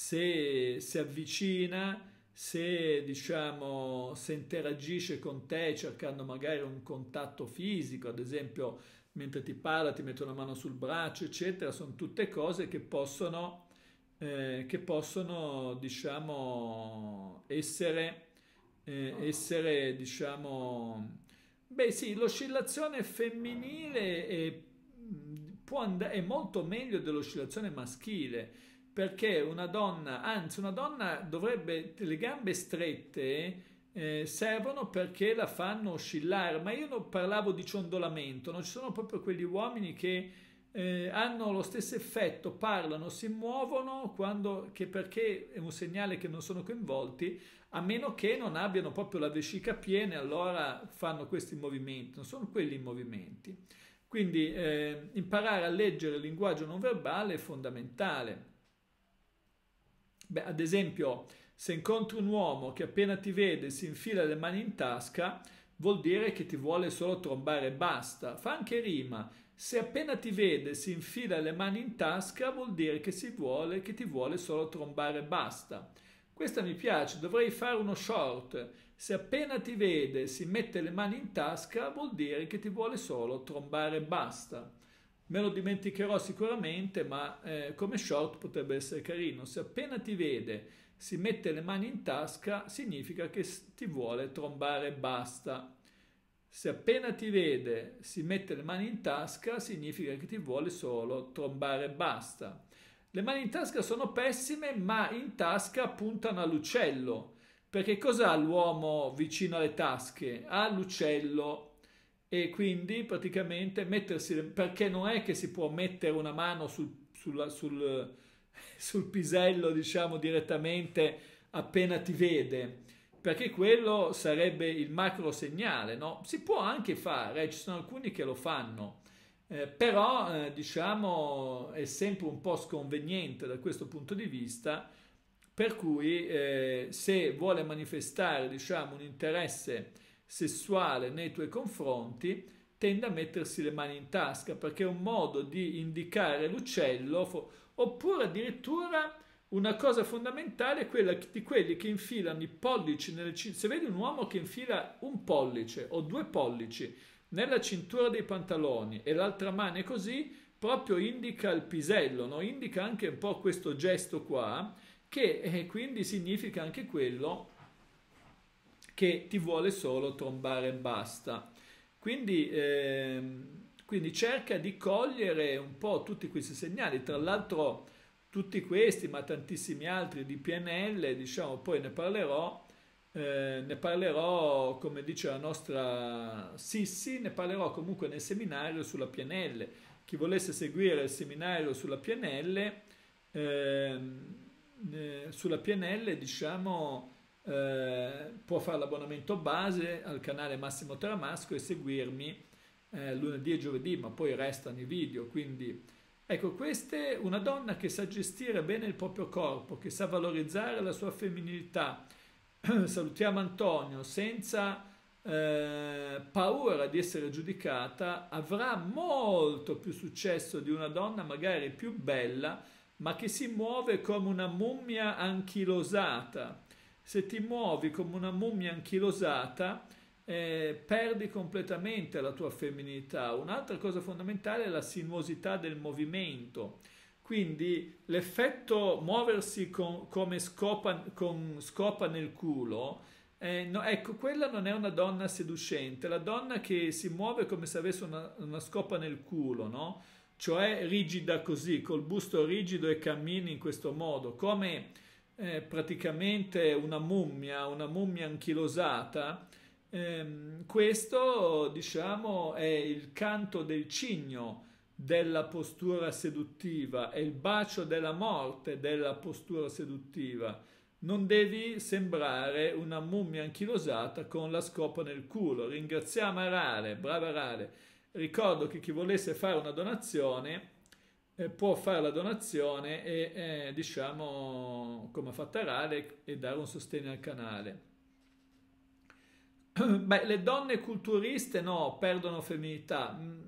se si avvicina, se diciamo se interagisce con te cercando magari un contatto fisico, ad esempio mentre ti parla ti mette una mano sul braccio, eccetera, sono tutte cose che possono, eh, che possono diciamo essere, eh, ah. essere diciamo, beh sì, l'oscillazione femminile è, mm, è molto meglio dell'oscillazione maschile perché una donna, anzi una donna dovrebbe, le gambe strette eh, servono perché la fanno oscillare, ma io non parlavo di ciondolamento, non ci sono proprio quegli uomini che eh, hanno lo stesso effetto, parlano, si muovono quando, che perché è un segnale che non sono coinvolti, a meno che non abbiano proprio la vescica piena, allora fanno questi movimenti, non sono quelli i movimenti. Quindi eh, imparare a leggere il linguaggio non verbale è fondamentale. Beh, ad esempio, se incontri un uomo che appena ti vede si infila le mani in tasca, vuol dire che ti vuole solo trombare e basta. Fa anche rima. Se appena ti vede si infila le mani in tasca, vuol dire che, si vuole, che ti vuole solo trombare e basta. Questa mi piace, dovrei fare uno short. Se appena ti vede si mette le mani in tasca, vuol dire che ti vuole solo trombare e basta. Me lo dimenticherò sicuramente, ma eh, come short potrebbe essere carino. Se appena ti vede si mette le mani in tasca, significa che ti vuole trombare e basta. Se appena ti vede si mette le mani in tasca, significa che ti vuole solo trombare e basta. Le mani in tasca sono pessime, ma in tasca puntano all'uccello. Perché cos'ha l'uomo vicino alle tasche? Ha l'uccello e quindi praticamente mettersi, perché non è che si può mettere una mano sul, sulla, sul, sul pisello, diciamo, direttamente appena ti vede, perché quello sarebbe il macro segnale, no? Si può anche fare, eh, ci sono alcuni che lo fanno, eh, però eh, diciamo è sempre un po' sconveniente da questo punto di vista, per cui eh, se vuole manifestare diciamo un interesse sessuale nei tuoi confronti, tende a mettersi le mani in tasca perché è un modo di indicare l'uccello oppure addirittura una cosa fondamentale è quella di quelli che infilano i pollici nelle cinture. Se vedi un uomo che infila un pollice o due pollici nella cintura dei pantaloni e l'altra mano è così, proprio indica il pisello, no? indica anche un po' questo gesto qua, che eh, quindi significa anche quello che ti vuole solo trombare e basta. Quindi, eh, quindi cerca di cogliere un po' tutti questi segnali, tra l'altro tutti questi, ma tantissimi altri di PNL, diciamo, poi ne parlerò, eh, ne parlerò, come dice la nostra Sissi, ne parlerò comunque nel seminario sulla PNL. Chi volesse seguire il seminario sulla PNL, ehm, eh, sulla PNL, diciamo, eh, può fare l'abbonamento base al canale Massimo Tramasco e seguirmi eh, lunedì e giovedì, ma poi restano i video, quindi ecco, questa è una donna che sa gestire bene il proprio corpo, che sa valorizzare la sua femminilità. Salutiamo Antonio, senza eh, paura di essere giudicata, avrà molto più successo di una donna magari più bella, ma che si muove come una mummia anchilosata se ti muovi come una mummia anchilosata, eh, perdi completamente la tua femminilità. Un'altra cosa fondamentale è la sinuosità del movimento. Quindi l'effetto muoversi con, come scopa, con scopa nel culo, eh, no, ecco, quella non è una donna seducente, la donna che si muove come se avesse una, una scopa nel culo, no? Cioè rigida così, col busto rigido e cammini in questo modo, come eh, praticamente una mummia, una mummia anchilosata, ehm, questo diciamo è il canto del cigno della postura seduttiva, è il bacio della morte della postura seduttiva. Non devi sembrare una mummia anchilosata con la scopa nel culo. Ringraziamo Arale, brava Arale. Ricordo che chi volesse fare una donazione eh, può fare la donazione e eh, diciamo come ha fatto Rale e dare un sostegno al canale. Beh, le donne culturiste no, perdono femminilità, mm,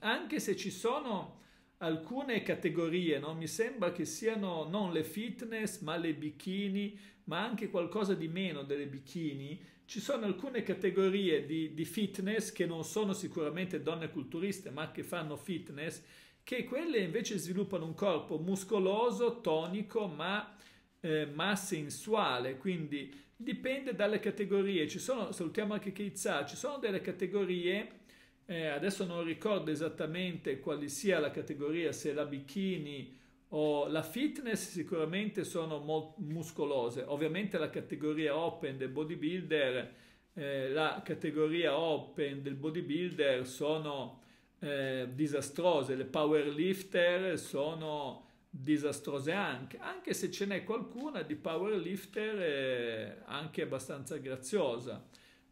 anche se ci sono alcune categorie, no? mi sembra che siano non le fitness, ma le bikini, ma anche qualcosa di meno delle bikini, ci sono alcune categorie di, di fitness che non sono sicuramente donne culturiste, ma che fanno fitness che quelle invece sviluppano un corpo muscoloso, tonico, ma, eh, ma sensuale, quindi dipende dalle categorie. Ci sono, salutiamo anche Keizza, ci sono delle categorie, eh, adesso non ricordo esattamente quali sia la categoria, se la bikini o la fitness sicuramente sono mo- muscolose. Ovviamente la categoria open del bodybuilder, eh, la categoria open del bodybuilder sono eh, disastrose, le powerlifter sono disastrose anche, anche se ce n'è qualcuna di powerlifter eh, anche abbastanza graziosa.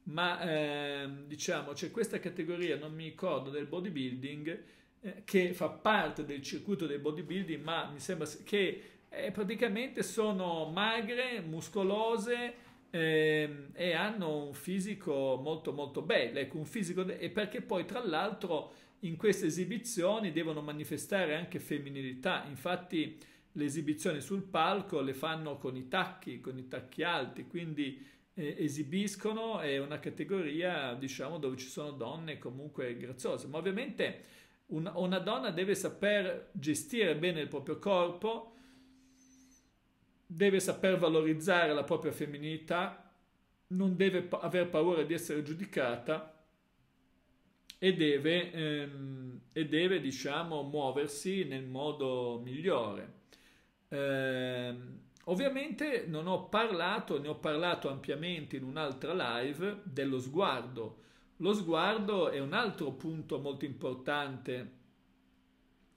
Ma eh, diciamo c'è questa categoria, non mi ricordo, del bodybuilding eh, che fa parte del circuito del bodybuilding, ma mi sembra che eh, praticamente sono magre, muscolose ehm, e hanno un fisico molto molto bello, ecco un fisico e perché poi tra l'altro in queste esibizioni devono manifestare anche femminilità, infatti le esibizioni sul palco le fanno con i tacchi, con i tacchi alti, quindi eh, esibiscono, è una categoria diciamo dove ci sono donne comunque graziose, ma ovviamente una, una donna deve saper gestire bene il proprio corpo, deve saper valorizzare la propria femminilità, non deve pa- aver paura di essere giudicata e deve, ehm, e deve diciamo, muoversi nel modo migliore. Eh, ovviamente non ho parlato, ne ho parlato ampiamente in un'altra live, dello sguardo. Lo sguardo è un altro punto molto importante.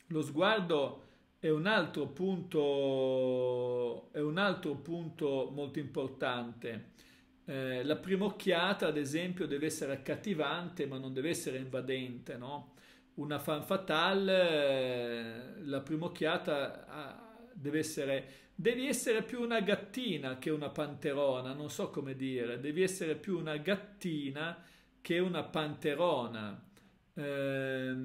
Lo sguardo è un altro punto, è un altro punto molto importante. Eh, la prima occhiata, ad esempio, deve essere accattivante, ma non deve essere invadente, no? Una fan fatale, eh, la prima occhiata ah, deve essere... Devi essere più una gattina che una panterona, non so come dire. Devi essere più una gattina che una panterona. Eh,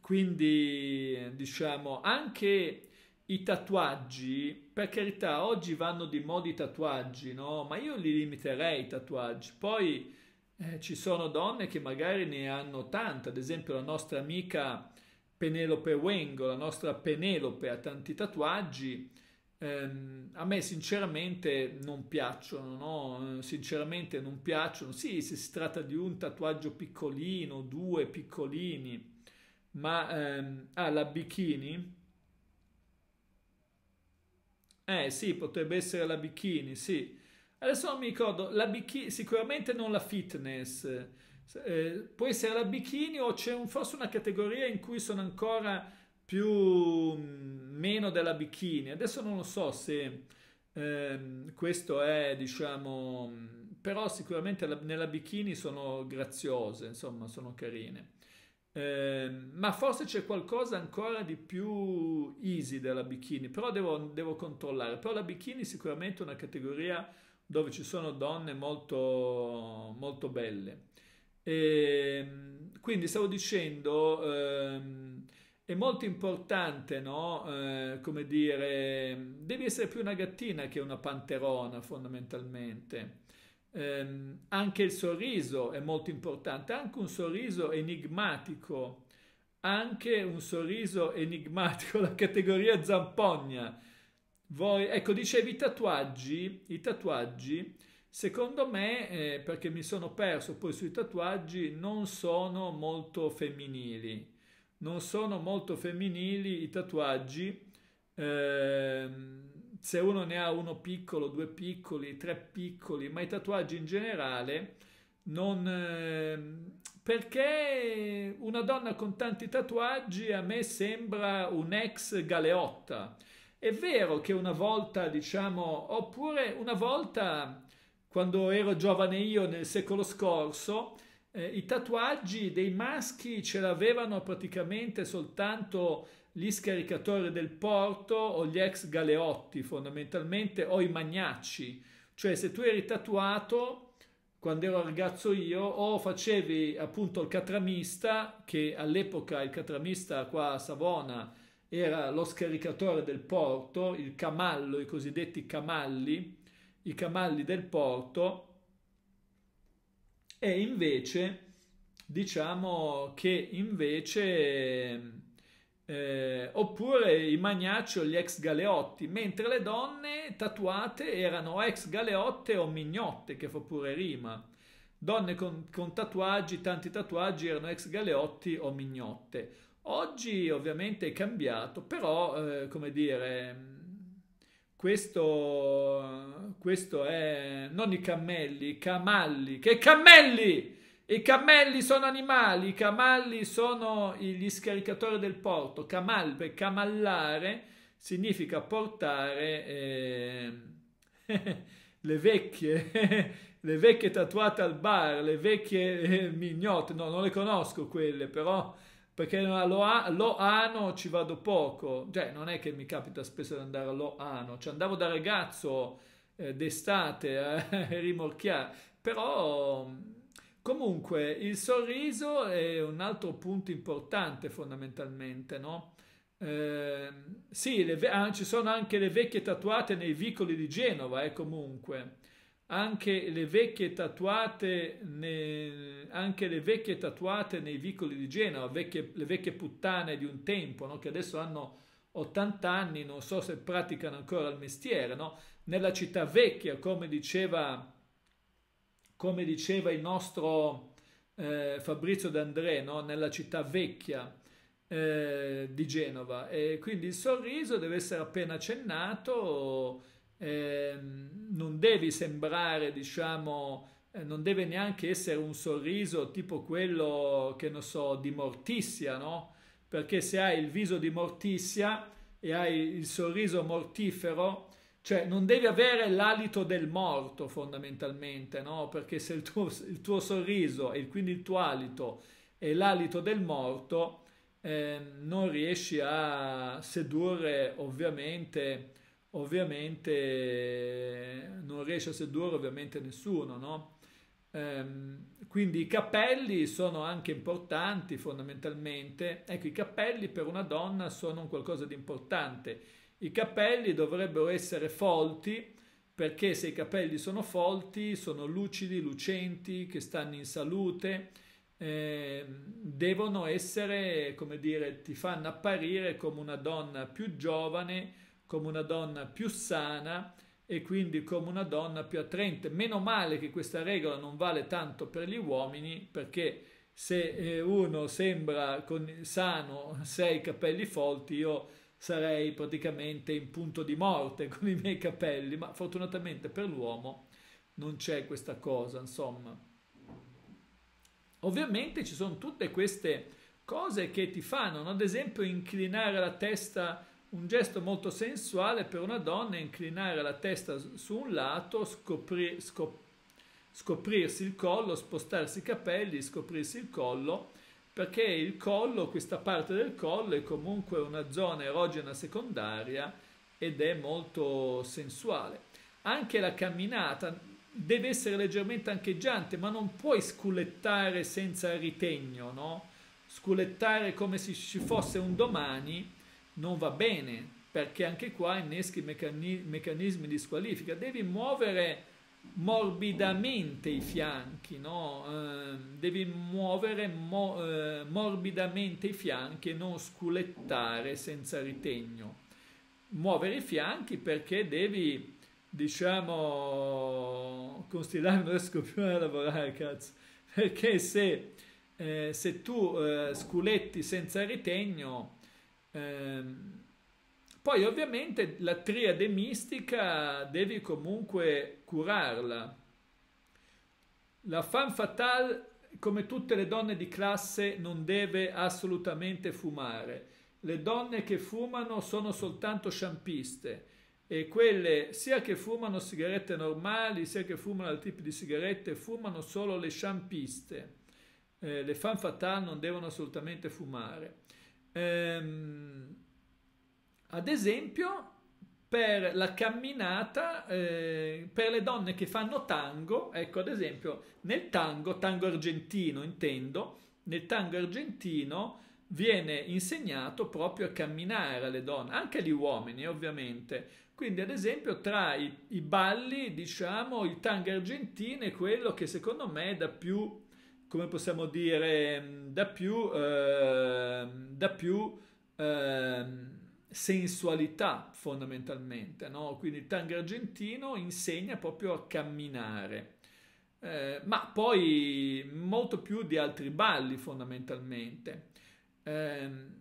quindi, diciamo, anche i tatuaggi per carità, oggi vanno di modi i tatuaggi, no? Ma io li limiterei i tatuaggi. Poi eh, ci sono donne che magari ne hanno tante, ad esempio la nostra amica Penelope Wengo, la nostra Penelope ha tanti tatuaggi. Ehm, a me sinceramente non piacciono, no? Sinceramente non piacciono. Sì, se si tratta di un tatuaggio piccolino, due piccolini, ma ehm, ah, la bikini eh sì, potrebbe essere la bikini, sì. Adesso non mi ricordo, la bikini, sicuramente non la fitness. Eh, può essere la bikini o c'è un, forse una categoria in cui sono ancora più mm, meno della bikini. Adesso non lo so se eh, questo è, diciamo, mm, però sicuramente la, nella bikini sono graziose, insomma, sono carine. Ehm, ma forse c'è qualcosa ancora di più easy della bikini, però devo, devo, controllare. Però la bikini è sicuramente una categoria dove ci sono donne molto, molto belle. E, ehm, quindi stavo dicendo, ehm, è molto importante, no? Eh, come dire, devi essere più una gattina che una panterona fondamentalmente. Eh, anche il sorriso è molto importante, anche un sorriso enigmatico, anche un sorriso enigmatico, la categoria zampogna. Voi, ecco, dicevi i tatuaggi, i tatuaggi, secondo me, eh, perché mi sono perso poi sui tatuaggi, non sono molto femminili. Non sono molto femminili i tatuaggi. Ehm, se uno ne ha uno piccolo, due piccoli, tre piccoli, ma i tatuaggi in generale, non, ehm, perché una donna con tanti tatuaggi a me sembra un'ex galeotta. È vero che una volta, diciamo, oppure una volta, quando ero giovane io nel secolo scorso, eh, i tatuaggi dei maschi ce l'avevano praticamente soltanto gli scaricatori del porto o gli ex galeotti fondamentalmente o i magnacci, cioè se tu eri tatuato quando ero ragazzo io o facevi appunto il catramista che all'epoca il catramista qua a Savona era lo scaricatore del porto, il camallo, i cosiddetti camalli, i camalli del porto e invece diciamo che invece eh, oppure i magnacci o gli ex galeotti, mentre le donne tatuate erano ex galeotte o mignotte, che fa pure rima. Donne con, con tatuaggi, tanti tatuaggi, erano ex galeotti o mignotte. Oggi ovviamente è cambiato, però, eh, come dire, questo, questo è non i cammelli, i camalli, che cammelli! I cammelli sono animali, i camalli sono gli scaricatori del porto. Camal per camallare significa portare eh, le vecchie, le vecchie tatuate al bar, le vecchie eh, mignotte. No, non le conosco quelle, però perché allo Ano ci vado poco. Cioè, non è che mi capita spesso di andare allo Ano. Ci cioè, andavo da ragazzo eh, d'estate a rimorchiare, però Comunque il sorriso è un altro punto importante fondamentalmente, no? Eh, sì, le, ah, ci sono anche le vecchie tatuate nei vicoli di Genova, eh, comunque. Anche le, vecchie tatuate ne, anche le vecchie tatuate nei vicoli di Genova, vecchie, le vecchie puttane di un tempo, no? che adesso hanno 80 anni, non so se praticano ancora il mestiere, no? Nella città vecchia, come diceva come diceva il nostro eh, Fabrizio D'André, no? nella città vecchia eh, di Genova. E quindi il sorriso deve essere appena accennato, eh, non devi sembrare, diciamo, eh, non deve neanche essere un sorriso tipo quello, che non so, di Mortizia, no? Perché se hai il viso di Mortizia e hai il sorriso mortifero, cioè non devi avere l'alito del morto fondamentalmente, no? Perché se il tuo, il tuo sorriso e quindi il tuo alito è l'alito del morto, eh, non riesci a sedurre ovviamente, ovviamente, non riesci a sedurre ovviamente nessuno, no? Eh, quindi i capelli sono anche importanti fondamentalmente, ecco i capelli per una donna sono qualcosa di importante, i capelli dovrebbero essere folti perché se i capelli sono folti, sono lucidi, lucenti, che stanno in salute, eh, devono essere, come dire, ti fanno apparire come una donna più giovane, come una donna più sana e quindi come una donna più attraente. Meno male che questa regola non vale tanto per gli uomini perché se eh, uno sembra con, sano se ha i capelli folti io sarei praticamente in punto di morte con i miei capelli, ma fortunatamente per l'uomo non c'è questa cosa, insomma. Ovviamente ci sono tutte queste cose che ti fanno, no? ad esempio inclinare la testa, un gesto molto sensuale per una donna è inclinare la testa su un lato, scopri, scop, scoprirsi il collo, spostarsi i capelli, scoprirsi il collo, perché il collo, questa parte del collo è comunque una zona erogena secondaria ed è molto sensuale. Anche la camminata deve essere leggermente ancheggiante, ma non puoi sculettare senza ritegno, no? Sculettare come se ci fosse un domani non va bene, perché anche qua inneschi meccanismi di squalifica. Devi muovere morbidamente i fianchi, no? eh, devi muovere mo, eh, morbidamente i fianchi e non sculettare senza ritegno. Muovere i fianchi perché devi, diciamo, con non riesco più a lavorare, cazzo, perché se, eh, se tu eh, sculetti senza ritegno... Ehm, poi ovviamente la triade mistica devi comunque curarla. La femme fatale, come tutte le donne di classe, non deve assolutamente fumare. Le donne che fumano sono soltanto sciampiste e quelle sia che fumano sigarette normali, sia che fumano altri tipi di sigarette, fumano solo le sciampiste. Eh, le fan fatale non devono assolutamente fumare. Ehm, ad esempio, per la camminata, eh, per le donne che fanno tango, ecco ad esempio nel tango, tango argentino intendo, nel tango argentino viene insegnato proprio a camminare alle donne, anche agli uomini ovviamente. Quindi ad esempio tra i, i balli, diciamo, il tango argentino è quello che secondo me è da più, come possiamo dire, da più, eh, dà più eh, sensualità fondamentalmente, no? quindi il tango argentino insegna proprio a camminare, eh, ma poi molto più di altri balli fondamentalmente. Eh,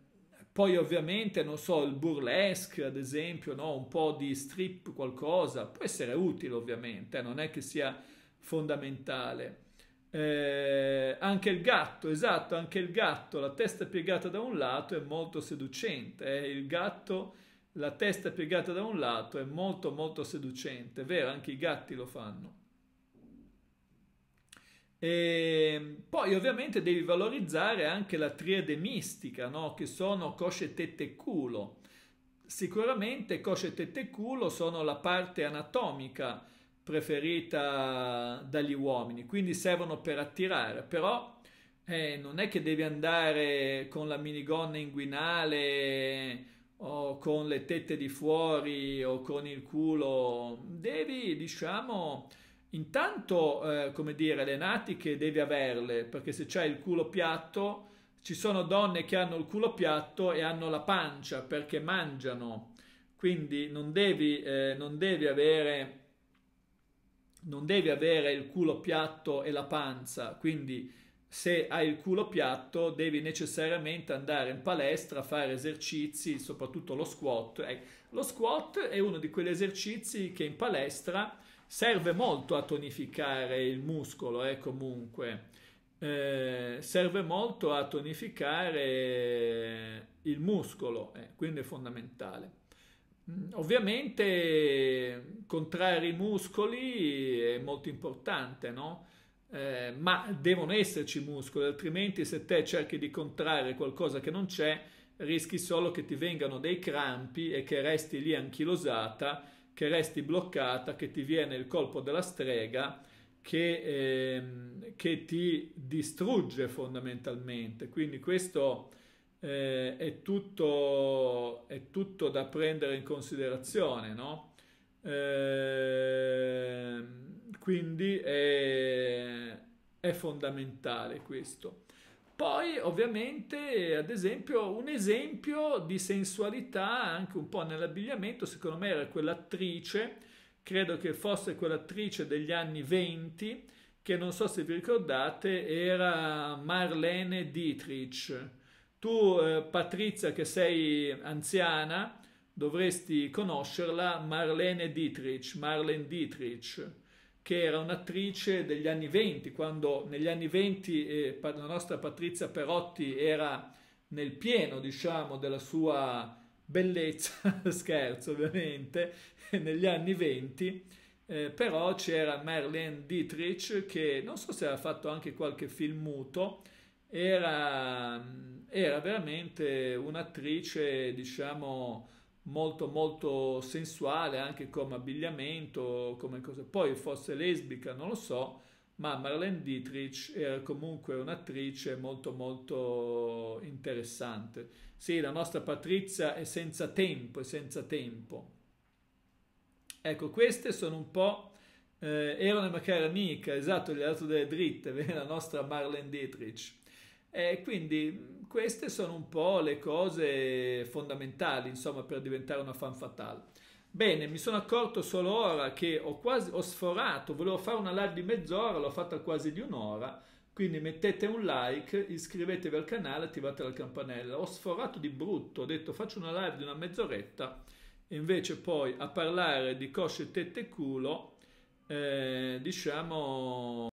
poi ovviamente, non so, il burlesque ad esempio, no? un po' di strip qualcosa, può essere utile ovviamente, eh? non è che sia fondamentale. Eh, anche il gatto, esatto, anche il gatto, la testa piegata da un lato è molto seducente. Eh? Il gatto, la testa piegata da un lato è molto molto seducente. È vero, anche i gatti lo fanno. E ehm, poi ovviamente devi valorizzare anche la triade mistica, no? che sono cosce, tette e culo. Sicuramente cosce, tette e culo sono la parte anatomica preferita dagli uomini, quindi servono per attirare, però eh, non è che devi andare con la minigonna inguinale o con le tette di fuori o con il culo, devi diciamo intanto eh, come dire le natiche devi averle perché se c'è il culo piatto ci sono donne che hanno il culo piatto e hanno la pancia perché mangiano quindi non devi, eh, non devi avere non devi avere il culo piatto e la panza, quindi se hai il culo piatto devi necessariamente andare in palestra a fare esercizi, soprattutto lo squat. Eh, lo squat è uno di quegli esercizi che in palestra serve molto a tonificare il muscolo, eh, comunque. Eh, serve molto a tonificare il muscolo, eh, quindi è fondamentale. Mm, ovviamente contrarre i muscoli è molto importante, no? Eh, ma devono esserci muscoli, altrimenti se te cerchi di contrarre qualcosa che non c'è, rischi solo che ti vengano dei crampi e che resti lì anchilosata, che resti bloccata, che ti viene il colpo della strega che, eh, che ti distrugge fondamentalmente. Quindi questo eh, è, tutto, è, tutto, da prendere in considerazione, no? eh, quindi è, è fondamentale questo. Poi ovviamente, ad esempio, un esempio di sensualità anche un po' nell'abbigliamento, secondo me era quell'attrice, credo che fosse quell'attrice degli anni 20, che non so se vi ricordate, era Marlene Dietrich tu eh, Patrizia che sei anziana dovresti conoscerla Marlene Dietrich, Marlene Dietrich che era un'attrice degli anni 20, quando negli anni 20 eh, la nostra Patrizia Perotti era nel pieno, diciamo, della sua bellezza, scherzo ovviamente, negli anni 20, eh, però c'era Marlene Dietrich che non so se aveva fatto anche qualche film muto, era, era veramente un'attrice, diciamo, molto molto sensuale anche come abbigliamento, come cosa. Poi fosse lesbica, non lo so, ma Marlene Dietrich era comunque un'attrice molto molto interessante. Sì, la nostra Patrizia è senza tempo, è senza tempo. Ecco, queste sono un po'... Eh, era una mia cara amica, esatto, gli ha dato delle dritte, la nostra Marlene Dietrich. E quindi queste sono un po' le cose fondamentali, insomma, per diventare una fan fatale. Bene, mi sono accorto solo ora che ho quasi ho sforato, volevo fare una live di mezz'ora, l'ho fatta quasi di un'ora, quindi mettete un like, iscrivetevi al canale, attivate la campanella. Ho sforato di brutto, ho detto faccio una live di una mezz'oretta, invece poi a parlare di cosce, tette e culo, eh, diciamo...